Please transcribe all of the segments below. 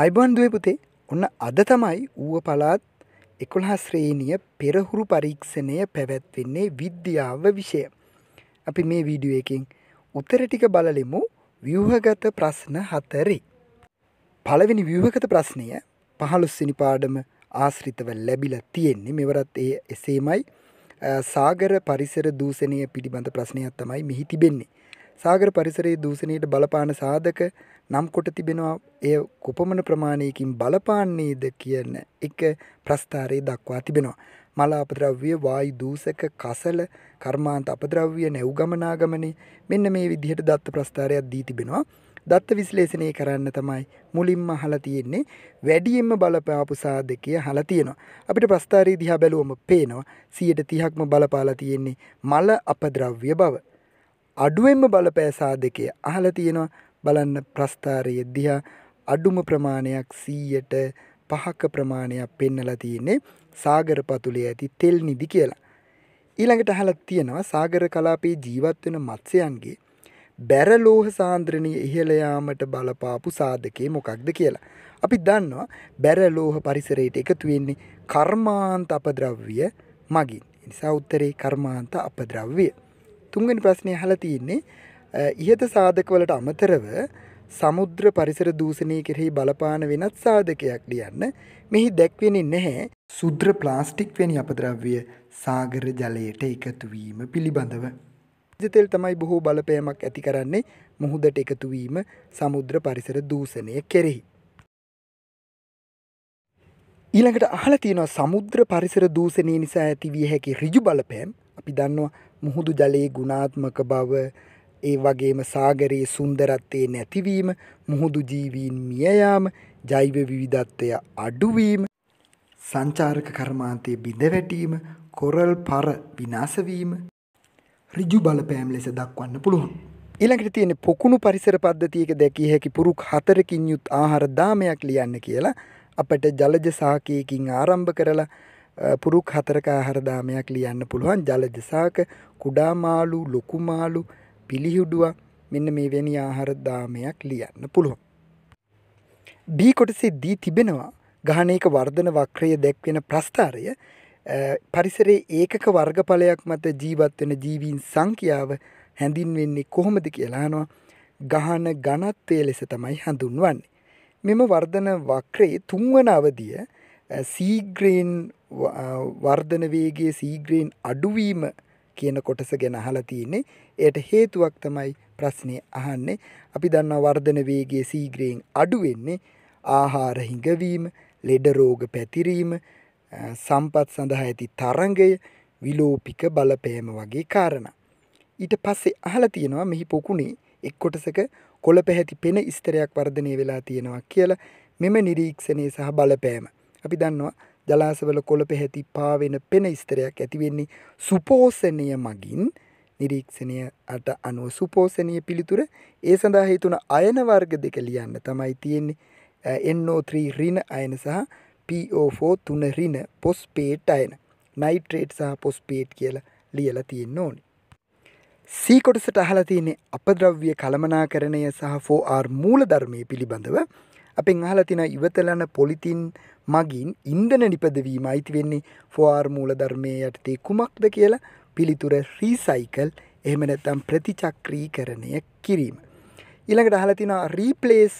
අයිබන්දුව පුතේ ඔන්න අද තමයි ඌව පලාත් එකොළහා ශ්‍රේණිය පෙරහුරු පරීක්ෂණය පැවැත්වෙන්නේ විද්‍යාව විෂය. අපි මේ වීඩිය එකින් උතර ටික බලලෙමු ව්‍යවහගත ප්‍රශ්න හතරි. පළවෙනි ව්‍යවහගත ප්‍රශ්නය පහළුස්සිනි පාඩම ආශ්‍රිතව ලැබිල තියෙන්නේ මෙවරත් ඒ එසේමයි සාගර පරිසර දූසනය පිළිබඳ ප්‍රශ්නයක් තමයි මෙහි තිබෙන්නේ. සාගර පරිසරයේ දූසනයට බලපාන සාධක නම් කොට තිබෙනවා එය කොපමණ ප්‍රමාණයකින් බලපාන්නේද කියන එක ප්‍රස්ථාරයේ දක්වා තිබෙනවා. මල අපද්‍රව්‍ය වායු දූෂක කසල කර්මාන්ත අපද්‍රව්‍ය නැව්ගමනාගමනේ මෙන්න මේ විදිහට දත්ත ප්‍රස්ථාරයක් දී තිබෙනවා. දත්ත විශ්ලේෂණය කරන්න තමයි මුලින්ම අහලා තියෙන්නේ වැඩියෙන්ම බලපාපු සාධකය අහලා තියෙනවා. අපිට ප්‍රස්ථාරයේ දිහා බැලුවම පේනවා 130ක්ම බලපාලා තියෙන්නේ මල අපද්‍රව්‍ය බව. අඩුවෙන්ම බලපෑ සාධකය අහලා තියෙනවා බලන්න ප්‍රස්ථාරය දිහා අඩුම ප්‍රමාණයක් සීයට පහක ප්‍රමාණයක් පෙන්නලා තියෙන්නේ සාගර පතුලේ ඇති තෙල් නිදි කියලා. ඊළඟට අහලා තියෙනවා සාගර කලාපේ ජීවත් වෙන මත්ස්‍යයන්ගේ බැරලෝහ සාන්ද්‍රණය ඉහළ යාමට බලපාපු සාධකේ මොකක්ද කියලා. අපි දන්නවා බැරලෝහ පරිසරයට එකතු වෙන්නේ කර්මාන්ත අපද්‍රව්‍ය මගින්. නිසා උත්තරේ කර්මාන්ත අපද්‍රව්‍ය. තුන්වෙනි ප්‍රශ්නේ අහලා තියෙන්නේ ඉහත සාධකවලට අමතරව සමුද්‍ර පරිසර දූසනය කෙරෙහි බලපාන වෙනත් සාධකයක් ලියන්න මෙහි දැක්වෙනි නැහැ සුද්‍ර ප්ලාස්ටික් වැනි අපද්‍රව්‍ය සාගර ජලයට එකතුවීම පිළිබඳව. ජතෙල් තමයි බොහෝ බලපෑමක් ඇති කරන්නේ මුහුදට එකතුවීම සමුද්‍ර පරිසර දූසනය කෙරෙහි. ඊළඟට අහල තියෙනවා සමුද්‍ර පරිසර දූසනය නිසා ඇතිවිය හැකි රිජු බලපෑම් අපි දන්නවා මුහුදු ජලයේ ගුණාත්මක බව ඒ වගේම සාගරයේ සුන්දරත්වයේ නැතිවීම මුහුදු ජීවීන් මියයාම ජෛව විවිධත්වය අඩුවීම සංචාරක කර්මාන්තය බිඳවැටීම කොරල් පර විනාසවීම රිජු බලපෑම් ලෙස දක්වන්න පුළුවන්. ඊළඟට තියෙන පොකුණු පරිසර පද්ධතියක දැකිය හැකි පුරුක් හතරකින් යුත් ආහාර දාමයක් ලියන්න කියලා අපට ජලජ සාකයකින් ආරම්භ කරලා පුරුක් හතරක ආහාර දාමයක් ලියන්න පුළුවන් ජලජ සාක කුඩාමාලු ලොකුමාලු පිළිහිුඩුවක් මෙන්න මේ වැනි ආහාර දාමයක් ලියන්න පුළුවන්. බී කොටසේ දී තිබෙනවා ගහනයක වර්ධන වක්‍රය දැක්වෙන ප්‍රස්ථාරය පරිසරේ ඒකක වර්ගඵලයක් මත ජීවත්වෙන ජීවීන් සංඛ්‍යාව හැඳින්වෙන්නේ කොහොමද කියලානවා ගහන ගණත්වය ලෙස තමයි හඳුන්වන්නේ. මෙම වර්ධන වක්‍රේ තුන්වන අවදිය සීග්‍රයෙන් වර්ධනවේගේ සීග්‍රයෙන් අඩුවීම කියන කොටස ගැන අහලා තියෙන්නේ. ඒට හේතුවක් තමයි ප්‍රශ්නේ අහන්නේ. අපි දන්නවා වර්ධන වේගය සීඝ්‍රයෙන් අඩු වෙන්නේ ආහාර හිඟවීම, ලෙඩ රෝග පැතිරීම, සම්පත් සඳහා ඇති තරංගය, විලෝපික බලපෑම වගේ කාරණා. ඊට පස්සේ අහලා තියෙනවා මෙහි පොකුණේ එක් කොටසක කොළ පැහැති පෙන ස්තරයක් වර්ධනය වෙලා තියෙනවා කියලා මෙම නිරීක්ෂණය සහ බලපෑම. අපි දන්නවා ජලාසවල කොළ පැහැති පාවෙන පෙන ස්තරයක් ඇතිවෙන්නේ සුපෝසනය මගින් නිරීක්ෂණය අට අනුව සුපෝසනය පිළිතුර ඒ සඳහා හිතුන අයන වර්ග දෙක ලියන්න තමයි තියෙන්නේ NO3 රින අයන සහ PO4 තුන රින පොස්පේට් අයන නයිට්‍රේට් සහ පොස්පේට් කියලා ලියලා තියෙන්න ඕනි. සීකොටසට අහලා තියෙන්නේ අපද්‍රව්‍ය කළමනාකරණය සහ 4R මූලධර්මයේ පිළිබඳව අපෙන් අහලා තින ඉවතලන පොලිතින් මගින් ඉන්දන නිපදවීම අයිති වෙන්නේ ෆෝආර්මූල ධර්මය යටතේ කුමක්ද කියලා පිළිතුර රීසයිකල් එහමනැත්තම් ප්‍රතිචක්‍රීකරණය කිරීම. ඉළඟට අහලතින රීපලේස්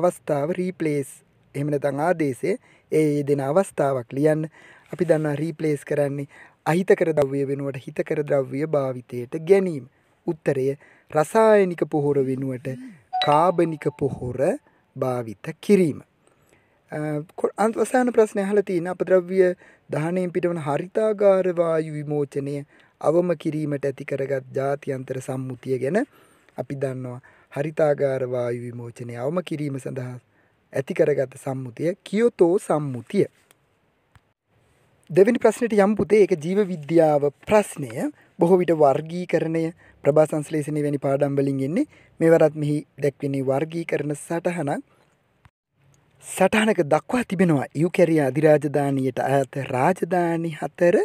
අවස්ථාව රීපලේස් එහමනතං ආදේශේ ඒ දෙන අවස්ථාවක් ලියන්න අපි දන්න රීපලේස් කරන්නේ අහිතකර දව්විය වෙනුවට හිතකර ද්‍රව්විය භාවිතයට ගැනීම. උත්තරය රසායනික පොහොර වෙනුවට කාබනික පොහොර භාවිත කිරීම. අන්වසාන ප්‍රශ්නය හලතින අපද්‍රව්‍ය දහනයෙන් පිටවන හරිතාගාරවායු විමෝචනය අවම කිරීමට ඇතිකරගත් ජාතියන්තර සම්මුතිය ගැන අපි දන්නවා හරිතාගාරවායු විමෝචනය අවම කිරීම සඳහා ඇතිකරගත සම්මුතිය කියොතෝ සම්මුතිය. දෙවැනි ප්‍රශ්නයට යම් පුතේ එක ජීව විද්‍යාව ප්‍රශ්නය බොහෝ විට වර්ගී කරණය ප්‍රභා සංස්ලේෂණය වැනි පාඩම්වලින් එන්නේ මෙවරත් මෙහි දැක්වෙන්නේ වර්ගී කරන සටහනක් සටහනක දක්වා තිබෙනවා යුකැරිය අධිරාජධානයට ඇත රාජධානි හතර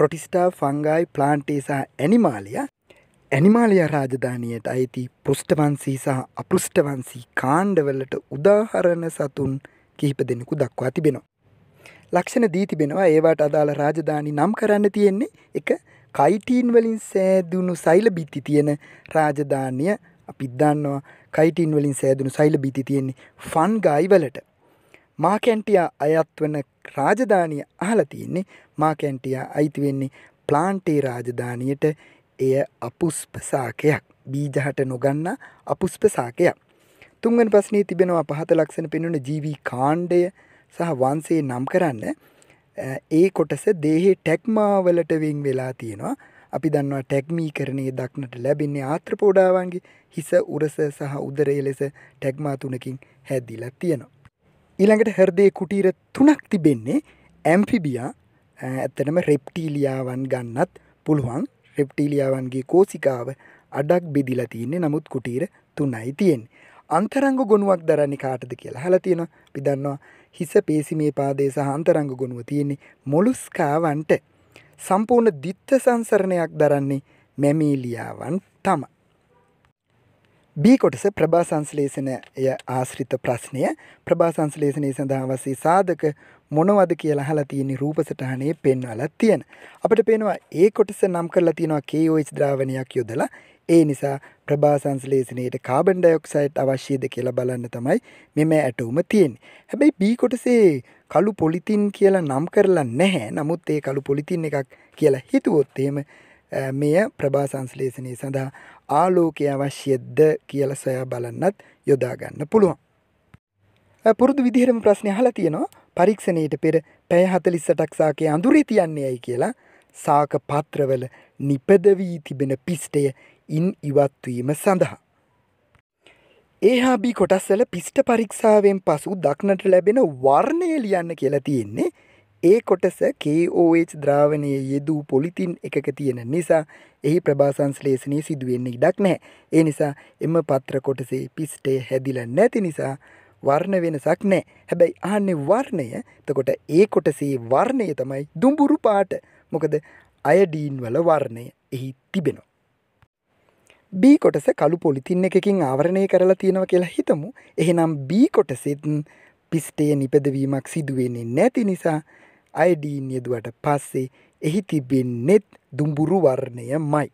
ප්‍රොටිස්ටා ෆංගායි ප්ලාන්ටේ සහ ඇනිමාලිය ඇනිමාලයා රාජධානයට අයිති පෘෂ්ටවන්සී සහ අපෘෂ්ටවන්සී කාණ්ඩවලට උදාහරණ සතුන් කිහිප දෙනෙකු දක්වා තිබෙනවා. ලක්ෂණ දී තිබෙනවා ඒවාට අදාළ රාජධානි නම් කරන්න තියෙන්නේ එක කයිටීන් වලින් සෑදුණු සෛල බිත්ති තියෙන රාජධානය අපිත් දන්නවා කයිටීන් වලින් සෑදුණු සෛල බිති තියෙන්නේ ෆන් ගයි වලට මාකැන්ටියා අයත් වන රාජධානය අහල තියෙන්නේ මාකැන්ටියා අයිති වෙන්නේ ප්ලාන්ටේ රාජධානයට එය අපුස්පසාකයක් බීජහට නොගන්න අපුස්පසාකයක් තුන්වන් ප්‍රශ්නී තිබෙනවා පහත ලක්ෂණ පෙනුන ජීවී කාණ්ඩය සහ වන්සේ නම් කරන්න ඒ කොටස දේහේ ටැක්මාවලට වෙන් වෙලා තියෙනවා අපි දන්නවා ටැක්මී කරණය දක්නට ලැබෙන්නේ ආත්‍රපෝඩාවන්ගේ හිස උරස සහ උදරය ලෙස ටැක්මාතුනකින් හැදිලා තියෙනවා. ඊළඟට හර්දය කුටීර තුනක් තිබෙන්නේ ඇම්ෆිබියා ඇත්තනම රෙප්ටීලියාවන් ගන්නත් පුළුවන් රෙප්ටීලියාවන්ගේ කෝසිකාව අඩක් බෙදිලා තියන්නේ නමුත් කුටීර තුනයි තියෙන්. අන්තරංග ගොනුවක් දරන්නේ කාටද කියලා හලා තියෙනවා පිදන්නවා හිස පේසිමේ පාදේ සහ අන්තරංග ගොනුව තියෙන්නේ මොලුස්කාවන්ට සම්පූර්ණ දිත්ත සංසරණයක් දරන්නේ මැමීලියාවන් තම. B කොටස ප්‍රභා සංස්ලේෂනය ආශ්‍රිත ප්‍රශ්නය ප්‍රභා සංස්ලේෂනය සඳහා වසේ සාධක මොනවද කියලා හලා තියෙන රූපසටහනේ පෙන්වලා තියෙන. අපිට පේනවා ඒ කොටස නම් කරලා තියෙනවා KOH ද්‍රාවණයක් යොදලා ඒ නිසා ප්‍රභා සංස්ලේෂණයට කාබන් ඩයොක්සයිඩ් අවශ්‍යද කියලා බලන්න තමයි මෙම ඇටවුම තියෙන්. හැබැයි බී කොටසේ කළු පොලිතින් කියලා නම් කරලා නැහැ නමුත් ඒ කළු පොලිතින් එකක් කියලා හිතුවොත් එහෙම මෙය ප්‍රභා සංස්ලේෂණය සඳහා ආලෝකය අවශ්‍යද්ද කියල සොයා බලන්නත් යොදාගන්න පුළුවන්. පුරුදු විදිහරම ප්‍රශ්නය හලා තියෙනවා පරීක්ෂණයට පෙර පැය හතලිස්සටක්සාකය අඳුරේ තියන්නේ ඇයි කියලා සාක පත්‍රවල නිපදවී තිබෙන පිස්ටය ඉන් ඉවත්වීම සඳහා. ඒහාබි කොටස්සල පිෂ්ට පරීක්ෂාවෙන් පසු දක්නට ලැබෙන වර්ණය ලියන්න කියලා තියෙන්නේ ඒ කොටස KOH ද්‍රාවණය යෙදූ පොලිතින් එකක තියෙන නිසා එහි ප්‍රභාසංස්ලේෂනය සිදුවෙන්නේ ඉඩක් නෑ ඒ නිසා එම පත්‍ර කොටසේ පිස්ටේ හැදිල නැති නිසා වර්ණ වෙනසක් නෑ හැබැයි අහන්නේ වර්ණය තකොට ඒ කොටසේ වර්ණය තමයි දුඹුරු පාට මොකද අයඩීන් වල වර්ණය එහි තිබෙනවා B කොටස කළු පොලිතින් එකකින් ආවරණය කරලා තියෙනව කියලා හිතමු එහෙනම් B කොටසෙත්න් පිස්ටය නිපදවීමක් සිදුවෙන්නේ නැති නිසා අයිඩීන් යෙදුවට පස්සේ එහි තිබෙන්නෙත් දුම්බුරු වර්ණය මයි.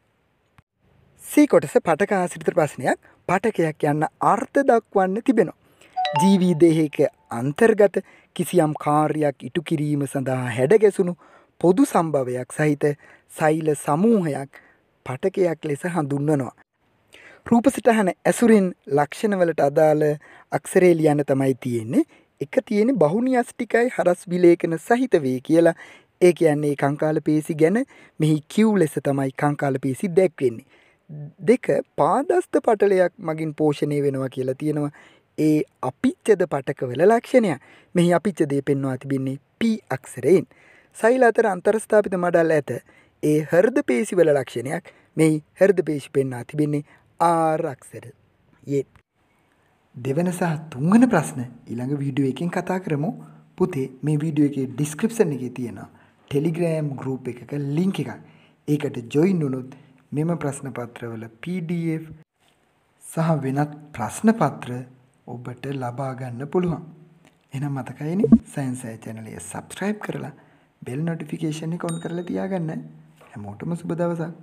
සී කොටස පටකාසිරිත ප්‍රශ්නයක් පටකයක් යන්න අර්ථ දක්වන්න තිබෙනවා. ජීවීදේහක අන්තර්ගත කිසියම් කාර්යක් ඉටු කිරීම සඳහා හැඩගැසුණු පොදු සම්භවයක් සහිත සෛල සමූහයක් පටකයක් ලෙස හඳුන්වනවා. රූපසටහන ඇසුරෙන් ලක්ෂණවලට අදාළ අක්ෂරේ ලියන්න තමයි තියෙන්නේ. එක තියෙන්නේ බහුනියස් ටිකයි හරස් විලේකන සහිත වේ කියලා. ඒ කියන්නේ කංකාල පේසි ගැන මෙහි කිව් ලෙස තමයි කංකාල පේසි දැක්වෙන්නේ. දෙක පාදස්ත පටලයක් මගින් පෝෂණය වෙනවා කියලා තියෙනවා. ඒ අපිච්චද පටකවල ලක්ෂණය මෙහි අපිච්චදේ පෙන්වා තිබින්නේ පී අක්ෂරයෙන්. සෛල අතර අන්තර්ස්ථාපිත මඩල් ඇත ඒ හර්ද පේසිවල ලක්ෂණයක් මෙහි හර්ද පේශි පෙන්වා තිබෙන්නේ ආරක්ෂර ඒත්. දෙවන සහ තුන්වන ප්‍රශ්න ඉළඟ වීඩියෝ එකෙන් කතා කරමු පුතේ මේ වීඩියෝ එක ඩිස්ක්‍රප්ෂන් එක තියෙන ටෙලිග්‍රෑම් ගරුප් එකක ලිංක එකක් ඒකට ජොයින් වනුත් මෙම ප්‍රශ්නපත්‍රවල PDF සහ වෙනත් ප්‍රශ්නපත්‍ර ඔබට ලබාගන්න පුළුවන් එනම් මතකයිනි සයින්සය චැනලය සබස්ක්‍රයිබ් කරලා බෙල් නොටිෆිකේෂණ කොන් කරලා තියාගන්න හැමෝටම සුබදවසක්